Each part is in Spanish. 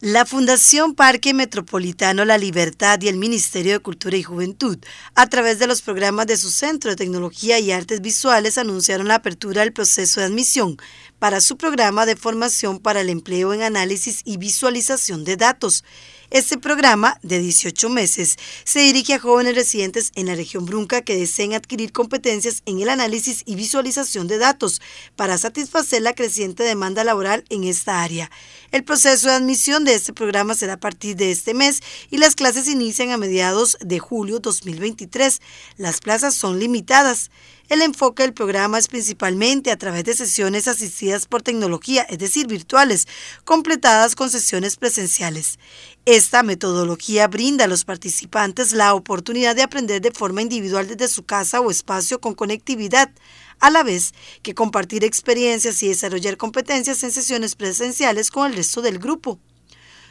La Fundación Parque Metropolitano La Libertad y el Ministerio de Cultura y Juventud, a través de los programas de su Centro de Tecnología y Artes Visuales, anunciaron la apertura del proceso de admisión para su programa de formación para el empleo en análisis y visualización de datos. Este programa, de 18 meses, se dirige a jóvenes residentes en la región Brunca que deseen adquirir competencias en el análisis y visualización de datos para satisfacer la creciente demanda laboral en esta área. El proceso de admisión de este programa será a partir de este mes y las clases inician a mediados de julio 2023. Las plazas son limitadas. El enfoque del programa es principalmente a través de sesiones asistidas por tecnología, es decir, virtuales, completadas con sesiones presenciales. Esta metodología brinda a los participantes la oportunidad de aprender de forma individual desde su casa o espacio con conectividad a la vez que compartir experiencias y desarrollar competencias en sesiones presenciales con el resto del grupo.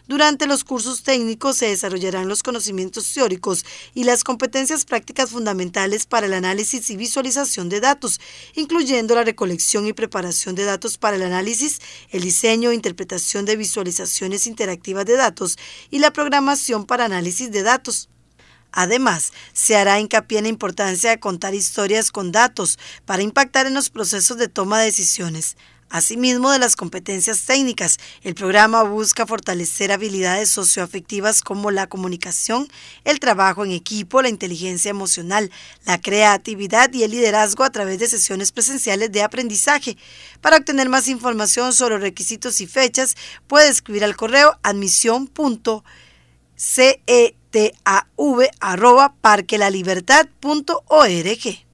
Durante los cursos técnicos se desarrollarán los conocimientos teóricos y las competencias prácticas fundamentales para el análisis y visualización de datos, incluyendo la recolección y preparación de datos para el análisis, el diseño e interpretación de visualizaciones interactivas de datos y la programación para análisis de datos. Además, se hará hincapié en la importancia de contar historias con datos para impactar en los procesos de toma de decisiones. Asimismo, de las competencias técnicas, el programa busca fortalecer habilidades socioafectivas como la comunicación, el trabajo en equipo, la inteligencia emocional, la creatividad y el liderazgo a través de sesiones presenciales de aprendizaje. Para obtener más información sobre requisitos y fechas, puede escribir al correo admisión.ce parquelalibertad.org